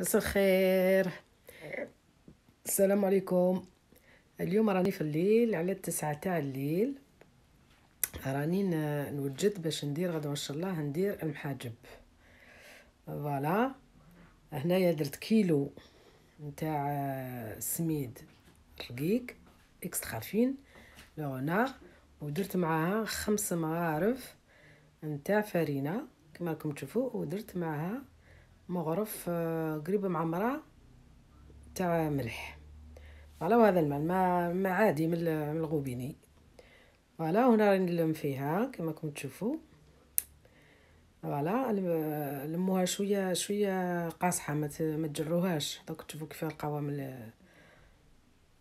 مساء الخير السلام عليكم اليوم راني في الليل على التسعة تاع الليل راني نوجد باش ندير غدا ان شاء الله ندير المحاجب فوالا هنايا درت كيلو نتاع آه، سميد رقيق اكس فين لغنار ودرت معاها خمس مغارف نتاع فرينه كما راكم تشوفوا ودرت معاها مغرف آه، قريبة معمرة تاع ملح فوالا هذا الماء ما عادي من الغوبيني فوالا هنا راني نلم فيها كما راكم تشوفوا فوالا لموها شويه شويه قاصحه ما تجروهاش دوك تشوفوا كيف القوام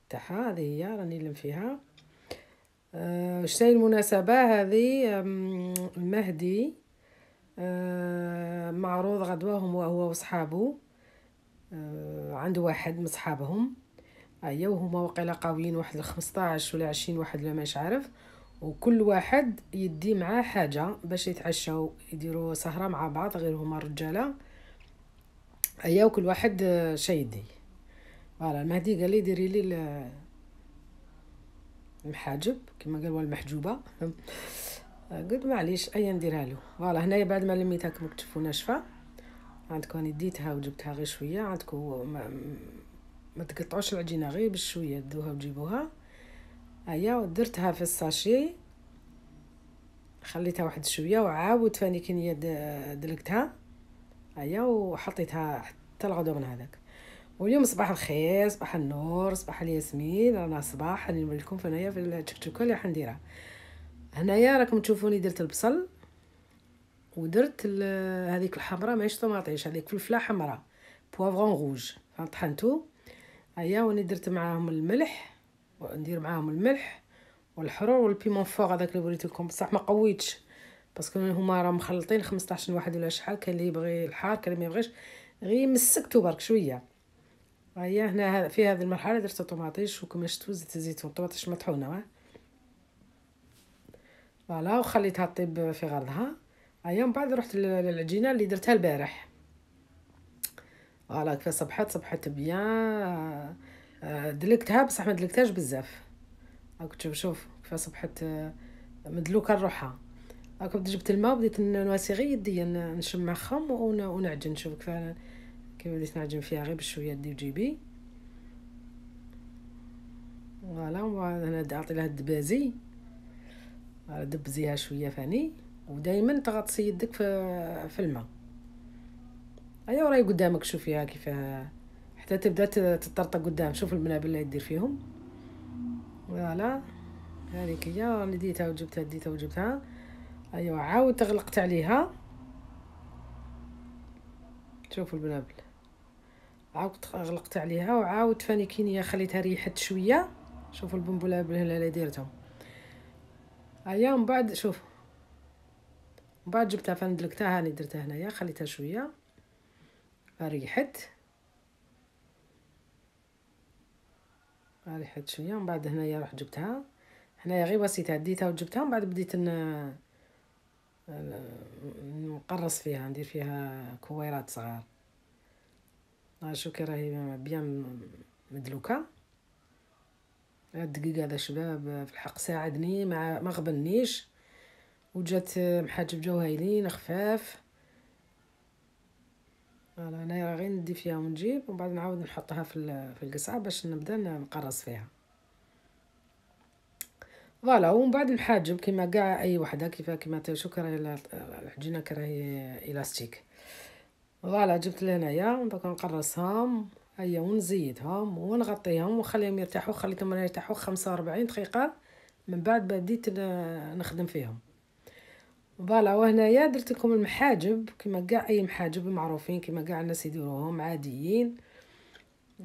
تاعها هذه هي راني نلم فيها آه، شتاي المناسبه هذه المهدي آه، معروض غدواهم وهو وصحابه آه، عنده واحد من صحابهم ايا أيوة، وهما وقيلا قاويين واحد الخمسطاش ولا عشرين واحد ولا مش عارف وكل واحد يدي معاه حاجه باش يتعشاو يديروا سهره مع بعض غير هما رجاله ايا أيوة، وكل واحد آه، شي يدي فوالا المهدي قال لي ديري لي المحاجب كما قالوا المحجوبه قلت معليش ايا نديرها له فوالا هنايا بعد ما لميتها كما كتشوفوا ناشفه عندكم راني ديتها وجبتها غير شويه عندكم ما, ما تقطعوش العجينه غير بشويه دوها وجيبوها هيا درتها في الساشي خليتها واحد شويه وعاود فاني كي دلكتها هيا وحطيتها حتى الغدو من هذاك واليوم صباح الخير صباح النور صباح الياسمين رانا صباح راني نوريكم فنايا في توك اللي حنديرها هنايا راكم تشوفوني درت البصل ودرت هذيك الحمراء ماهيش طوماطيش هذيك فلفله حمراء بوافغون روج طحنتو هيا وني درت معاهم الملح وندير معاهم الملح والحرور والبيمون فوغ هذاك اللي وريت لكم بصح ما قويتش باسكو هما راه مخلطين 15 واحد ولا شحال كاين اللي يبغي الحار كاين اللي ما يبغيش غير مسكتو برك شويه هيا هنا في هذه المرحله درت طوماطيش وكما شفتوا زيت الزيتون طوماطيش مطحونه فوالا وخليتها طيب في غرضها هيا من بعد رحت للعجينه اللي درتها البارح فوالا كيف صبحت صبحت بيان آه، دلكتها بصح ما دلكتهاش بزاف هاك تشوف شوف كيف صبحت آه، مدلوكه لروحها هاك جبت الماء وبديت نواسي غير يدي نشمع خم ونعجن شوف كيف كيف بديت نعجن فيها غير بشويه دي وجيبي فوالا هنا عطي لها الدبازي دبزيها شويه فاني ودائما تغطسي يدك في, في الماء ايوا راهي قدامك شوفيها كيفاه حتى تبدا تطرطق قدام شوف المنابل اللي دير فيهم فوالا هذيك هي اللي ديتها وجبتها ديتها وجبتها ايوا عاود تغلقت عليها شوفوا البنابل عاود غلقت عليها وعاود فاني كينيا خليتها ريحت شويه شوفوا البنبله هنا اللي ايام بعد شوف من بعد جبتها فندلكتها هاني درتها هنايا خليتها شويه ريحت ريحت شويه من بعد هنايا رحت جبتها هنايا غير بسيطه ديتها وجبتها من بعد بديت ن نقرص فيها ندير فيها كويرات صغار ها شوكي راهي بيان مدلوكه الدقيقة هذا شباب في الحق ساعدني ما ما غبنيش وجات محاجب جوهيلين خفاف فوالا انا راه غير ندي فيها ونجيب ومن بعد نعاود نحطها في في القصعه باش نبدا نقرص فيها فوالا ومن بعد نحاجب كيما كاع اي وحده كيف كيما تشوف على العجينه كراهي الاستيك فوالا جبت لهنايا دوكا نقرصهم هيا ونزيدهم ونغطيهم ونخليهم يرتاحوا خليتهم يرتاحوا 45 دقيقة من بعد بديت نخدم فيهم فوالا وهنايا درت لكم المحاجب كما كاع اي محاجب معروفين كما كاع الناس يديروهم عاديين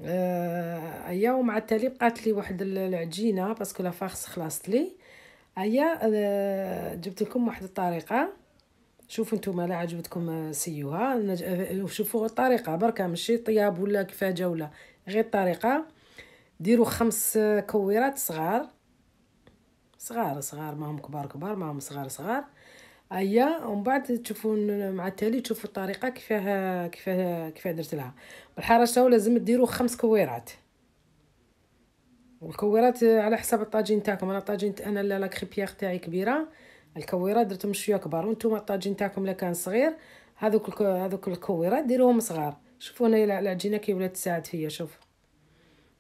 آه ايا ومع التالي بقات لي واحد العجينه باسكو لا فارس خلاصت لي هيا آه جبت لكم واحد الطريقه شوفوا نتوما لا عجبتكم سيوها آه، وشوفوا الطريقه بركه ماشي طياب ولا كيفاه ولا غير الطريقه ديروا خمس كويرات صغار صغار صغار ماهم كبار كبار ماهم صغار صغار ايا ومن بعد تشوفوا مع التالي تشوفوا الطريقه كيفاه كيفاه كيفاه درت لها بالحرشه لازم ديروا خمس كويرات والكويرات على حسب الطاجين تاعكم انا الطاجين انا لا كريبيير تاعي كبيره الكويرات درتهم شويه كبار وانتم الطاجين تاعكم الا كان صغير هذوك هذوك الكويرات ديروهم صغار شوفوا هنا العجينه كي ولات تساعد فيا شوف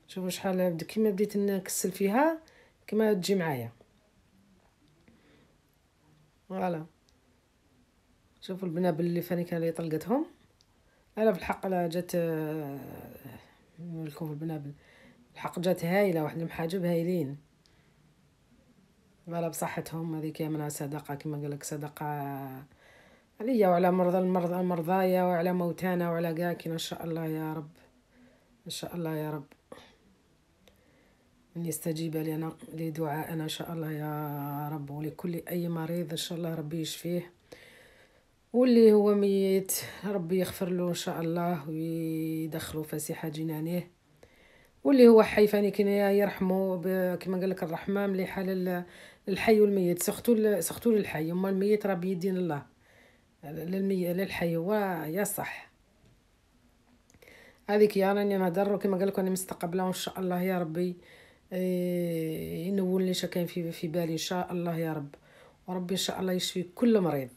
شوفوا شحال كيما بديت نكسل فيها كما تجي معايا فوالا شوفوا البنابل اللي كان اللي طلقتهم انا بالحق لا جات آه، نقول لكم البنابل الحق جات هايله واحد المحاجب هايلين بلا بصحتهم هذيك منها صدقة كما لك صدقة عليا وعلى مرضى المرضى مرضايا وعلى موتانا وعلى قاكنا إن شاء الله يا رب إن شاء الله يا رب أن يستجيب لنا لدعائنا إن شاء الله يا رب ولكل أي مريض إن شاء الله ربي يشفيه واللي هو ميت ربي يغفر له إن شاء الله ويدخله فسيحة جنانه واللي هو حي فاني كنا يرحمه كما قال لك الرحمة مليحة لل الحي والميت سختو سختو للحي اما الميت راه بيدين الله للمي للحي هو صح هذيك يا راني نهضر كيما قال لكم انا مستقبله وان شاء الله يا ربي إيه، ينول لي كاين في في بالي ان شاء الله يا رب وربي ان شاء الله يشفي كل مريض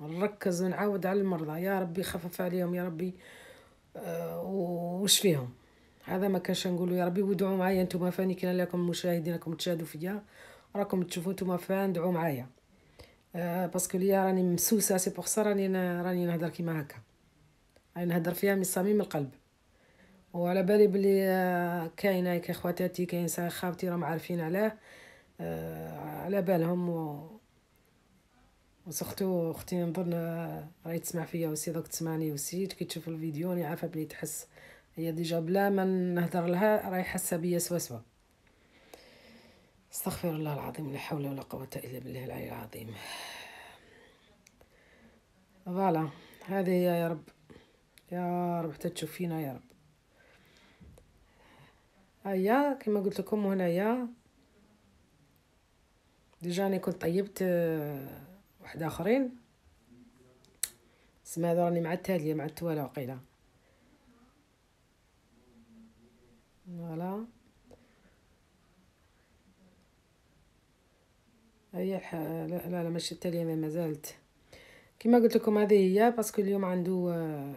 نركز ونعاود على المرضى يا ربي خفف عليهم يا ربي آه، وشفيهم هذا ما كانش نقولوا يا ربي ودعوا معايا نتوما فاني كان لكم مشاهدينكم تشاهدوا فيا راكم تشوفوا نتوما فان دعوا معايا آه باسكو ليا راني مسوسه سي بوغ سا راني راني نهضر كيما هكا راني نهضر فيها من صميم القلب وعلى بالي بلي آه، كاينه كي خواتاتي كاين خاوتي راهم عارفين علاه آه، على بالهم و... وسختو اختي نظن آه، راهي تسمع فيا وسي دوك تسمعني وسي كي تشوف الفيديو راني عارفه بلي تحس هي ديجا بلا ما نهضر لها راهي حاسه بيا سوا سوا استغفر الله العظيم لا حول ولا قوة إلا بالله العلي العظيم فوالا هذه هي يا رب يا رب حتى تشوف فينا يا رب هيا كما قلت لكم هنايا ديجا انا كنت طيبت آه، واحد اخرين سما هذا راني مع التاليه مع التواله وقيله فوالا هي الح... لا لا, لا مش التالية ما زالت كما قلت لكم هذه هي باسكو اليوم عنده آه،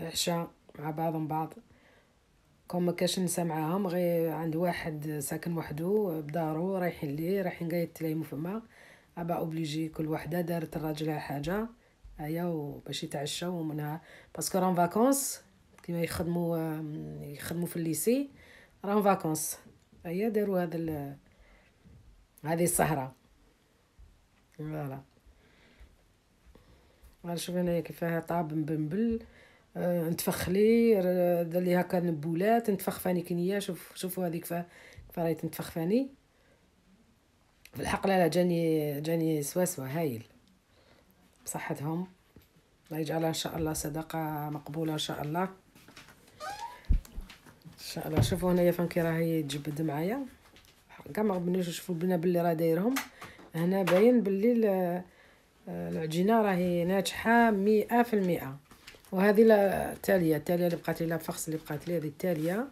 عشاء مع بعضهم بعض كون كاش نسى معاهم غير عند واحد ساكن وحده بدارو رايحين ليه رايحين قايد تلايمو فما ابا اوبليجي كل وحده دارت الراجل حاجه هيا باش يتعشاو ومنها باسكو راهم فاكونس كيما يخدموا يخدموا في الليسي راهم فاكونس هيا داروا هذا هذه الصحراء فوالا غنشوف أنايا كيفاه طاب مبنبل أه نتفخ ليه دار لي هكا نبولات نتفخ فاني كنيه شوف شوفوا هذيك كيفاه كيفاه راهي تنتفخ فاني في الحق لا لا جاني جاني سواسوا هايل بصحتهم الله يجعلها ان شاء الله صدقه مقبوله ان شاء الله ان شاء الله شوفوا هنايا فين كي راهي تجبد معايا كاع ما غنبنيش نشوفوا بنا باللي راه دايرهم هنا باين باللي آه، العجينه راهي ناجحه مئة في المئة وهذه لا التاليه التاليه اللي بقات لي لا فخص اللي بقات لي هذه التاليه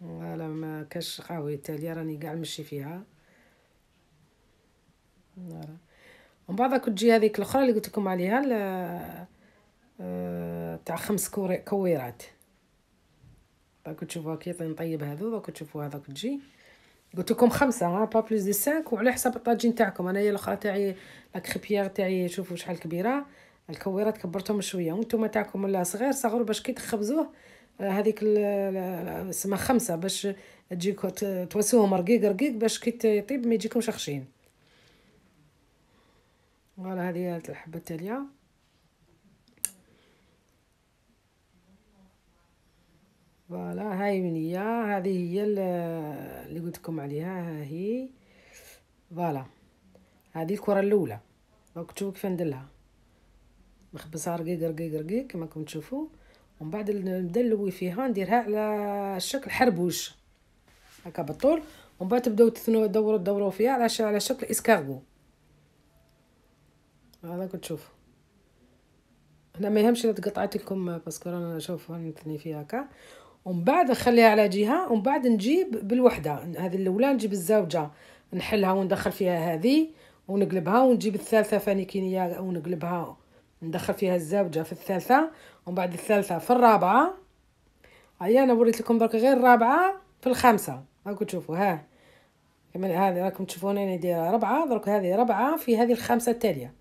فوالا ما كاش قهوه التاليه راني كاع نمشي فيها ومن بعد تجي هذيك الاخرى اللي قلت لكم عليها آه، تاع خمس كويرات دوك تشوفوها كي نطيب هذو دوك تشوفوها هذاك تجي قلت لكم خمسه ها با بلوس دي 5 وعلى حساب الطاجين تاعكم انايا الاخرى تاعي كريبيير تاعي شوفوا شحال كبيره الكويرات كبرتهم شويه وانتم تاعكم ولا صغير صغروا باش كي تخبزوه هذيك السما خمسه باش تجيك توسوهم رقيق رقيق باش كي يطيب ما يجيكمش خشين فوالا هذه الحبه التاليه هاي منية هذه هي اللي قلت لكم عليها ها هي فوالا هذه الكره الاولى دونك تشوفوا كيف ندلها نخبزها رقيق رقيق رقيق كما راكم تشوفوا ومن بعد نبدا نلوي فيها نديرها على شكل حربوش هكا بالطول ومن بعد تبداو تثنوا دوروا دوروا فيها على على شكل اسكارغو هذا تشوفوا هنا ما يهمش الا تقطعت لكم باسكو رانا نشوف نثني فيها هكا ومن بعد نخليها على جهه ومن بعد نجيب بالوحده هذه الاولى نجيب الزوجه نحلها وندخل فيها هذه ونقلبها ونجيب الثالثه فانيكينيه ونقلبها ندخل فيها الزوجه في الثالثه ومن بعد الثالثه في الرابعه هيا انا وريت لكم برك غير الرابعه في الخامسه راكم تشوفوا ها كمان هذه راكم تشوفون انا دايره ربعه درك هذه ربعه في هذه الخامسه التاليه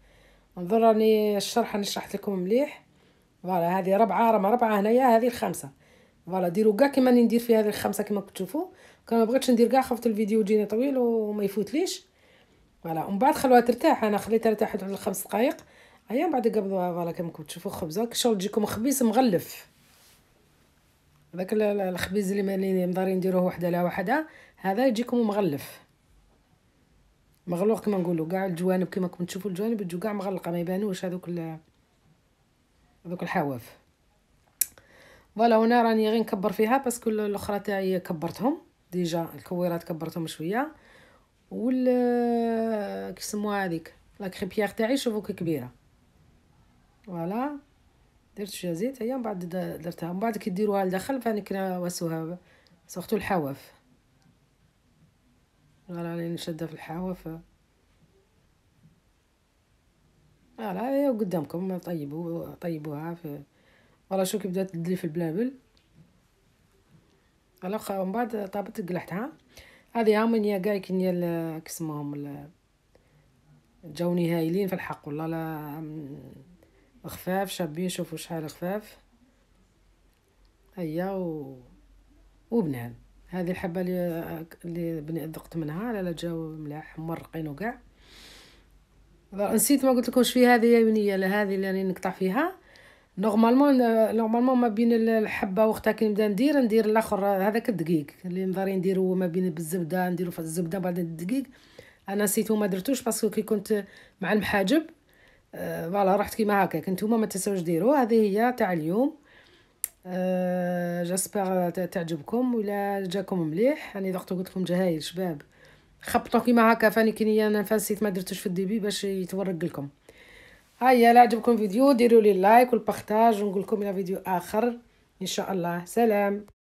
نظر راني الشرح نشرحت لكم مليح فوالا هذه ربعه راه ربعه هنايا هذه الخامسه فوالا ديروا كاع كيما ندير في هذه الخمسه كيما كتشوفوا كان ما بغيتش ندير كاع خفت الفيديو يجيني طويل وما يفوتليش فوالا ومن بعد خلوها ترتاح انا خليتها ترتاح على الخمس دقائق هيا من بعد قبضوها فوالا كيما كتشوفوا خبزه كشغل تجيكم خبيز مغلف هذاك الخبيز اللي ماني مضاري نديروه وحده على وحده هذا يجيكم مغلف مغلوق كما نقولوا كاع الجوانب كما كنتم تشوفوا الجوانب تجو كاع مغلقه ما يبانوش هذوك هذوك الحواف فوالا هنا راني غير نكبر فيها باسكو الاخرى تاعي كبرتهم ديجا الكويرات كبرتهم شويه وال كيسموها هذيك لا كريبيير تاعي شوفوا كي كبيره فوالا درت شويه زيت هي من بعد درتها من بعد كي ديروها لداخل فاني واسوها سورتو الحواف راني نشدها في الحواف فوالا هي قدامكم طيبوا طيبوها في فوالا شو كي بدات تدلي في البلابل فوالا من بعد طابت قلحتها هذه هامنيا كاع كنيا كسمهم جاوني هايلين في الحق والله لا خفاف شابين شوفوا شحال خفاف هيا و وبنان هذه الحبه اللي اللي ذقت منها لا جاو ملاح مرقين وكاع نسيت ما قلت لكمش في هذه يا بنيه لا هذه اللي راني نقطع فيها نورمالمون نورمالمون ما بين الحبه وقتها كي نبدا ندير ندير الاخر آه، هذاك الدقيق اللي نظري نديرو ما بين بالزبده نديرو في الزبده بعد الدقيق انا نسيتو ما درتوش باسكو كي كنت مع المحاجب آه، فوالا آه رحت كيما هكا كنتوما ما تنساوش ديرو هذه هي تاع اليوم آه جاسبر تعجبكم ولا جاكم مليح راني يعني ذقتو قلت لكم جهايل شباب خبطوا كيما هكا فاني كي انا فنسيت ما درتوش في الديبي باش يتورق لكم هيا لا عجبكم الفيديو ديروا لي لايك والبختاج ونقول لكم الى فيديو اخر ان شاء الله سلام